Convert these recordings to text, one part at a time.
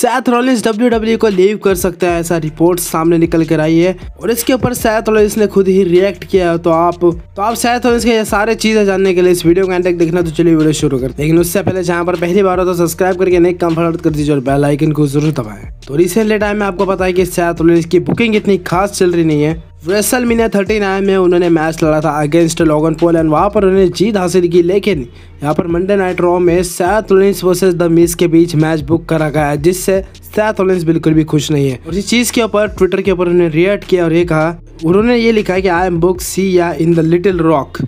Seth Rollins W e को leave कर सकता है ऐसा रिपोर्ट सामने निकल कर आई है और इसके ऊपर सैथ रॉलिस ने खुद ही रिएक्ट किया है तो आप तो आप सैथ रॉलिस के ये सारे चीजें जानने के लिए इस वीडियो को एंड तक देखना तो चलिए वीडियो शुरू करते हैं लेकिन उससे पहले जहाँ पर पहली बार हो तो सब्सक्राइब करके नहीं कम कर दीजिए और बेलाइकन को जरूर दबाएं तो रिसेंटली टाइम में आपको पता है कि सैथ रॉलिस की बुकिंग इतनी खास चल रही नहीं है वेसल मीना थर्टी में उन्होंने मैच लड़ा था अगेंस्ट लॉगन पोल एंड वहाँ पर उन्होंने जीत हासिल की लेकिन यहाँ पर मंडे नाइट रॉ में Seth Rollins versus the Miz के बीच मैच बुक करा गया है जिससे सैथ ओलिंस बिल्कुल भी खुश नहीं है और इस चीज़ के ऊपर ट्विटर के ऊपर उन्होंने रिएक्ट किया और ये कहा उन्होंने ये लिखा कि आई एम बुक सी या इन द लिटिल रॉक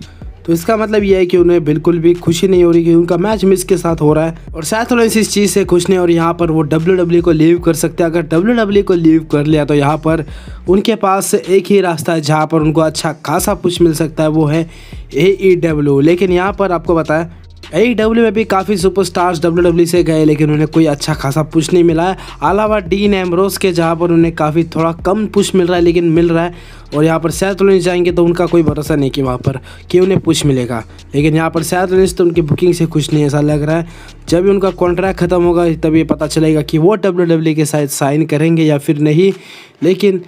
तो इसका मतलब यह है कि उन्हें बिल्कुल भी खुशी नहीं हो रही कि उनका मैच मिस के साथ हो रहा है और शायद लॉरेंस इस चीज़ से खुश नहीं और यहाँ पर वो डब्ल्यू e को लीव कर सकते हैं अगर डब्ल्यू e को लीव कर लिया तो यहाँ पर उनके पास एक ही रास्ता है जहाँ पर उनको अच्छा खासा कुछ मिल सकता है वो है ए e लेकिन यहाँ पर आपको बताया डब्ल्यू e में भी काफ़ी सुपरस्टार्स डब्ल्यू डब्ल्यू से गए लेकिन उन्हें कोई अच्छा खासा पुश नहीं मिला है अलावा डीन एमरोस के जहाँ पर उन्हें काफ़ी थोड़ा कम पुश मिल रहा है लेकिन मिल रहा है और यहाँ पर सैथ लोनिस जाएंगे तो उनका कोई भरोसा नहीं कि वहाँ पर कि उन्हें पुश मिलेगा लेकिन यहाँ पर सैथ लोनिस तो उनकी बुकिंग से कुछ नहीं ऐसा लग रहा है जब भी उनका कॉन्ट्रैक्ट ख़त्म होगा तभी पता चलेगा कि वो डब्ल्यू e के साथ साइन करेंगे या फिर नहीं लेकिन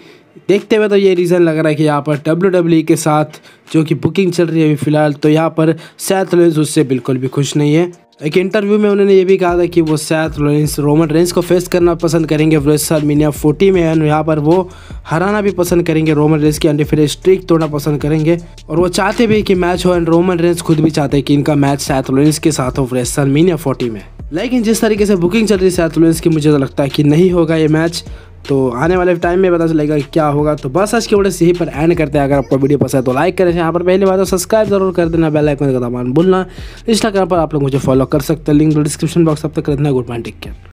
देखते हुए तो ये रीज़न लग रहा है कि यहाँ पर डब्ल्यू e के साथ जो कि बुकिंग चल रही है अभी फ़िलहाल तो यहाँ पर सैथ लोइंस उससे बिल्कुल भी खुश नहीं है एक इंटरव्यू में उन्होंने ये भी कहा था कि वो सैथ लोइंस रोमन रेंस को फेस करना पसंद करेंगे मीनिया फोर्टी में है यहाँ पर वो हराना भी पसंद करेंगे रोमन रेंस की अंडे फिर स्ट्रिक तोड़ना पसंद करेंगे और वो चाहते भी कि मैच हो एंड रोमन रेंस खुद भी चाहते हैं कि इनका मैच सैथ लोइंस के साथ हो मीनिया फोर्टी में लेकिन जिस तरीके से बुकिंग चल रही है सैथ लोइंस की मुझे तो लगता है कि नहीं होगा ये मैच तो आने वाले टाइम में पता चलेगा क्या होगा तो बस आज के वीडियो यहीं पर एंड करते हैं अगर आपको वीडियो पसंद है तो लाइक करें यहाँ पर पहली बार तो सब्सक्राइब जरूर कर देना बेल आइकन का दबान भूलना इंस्टाग्राम पर आप लोग मुझे फॉलो कर सकते हैं लिंक डिस्क्रिप्शन बॉक्स अब तक कर देना गुड मॉर्निंग टेक केयर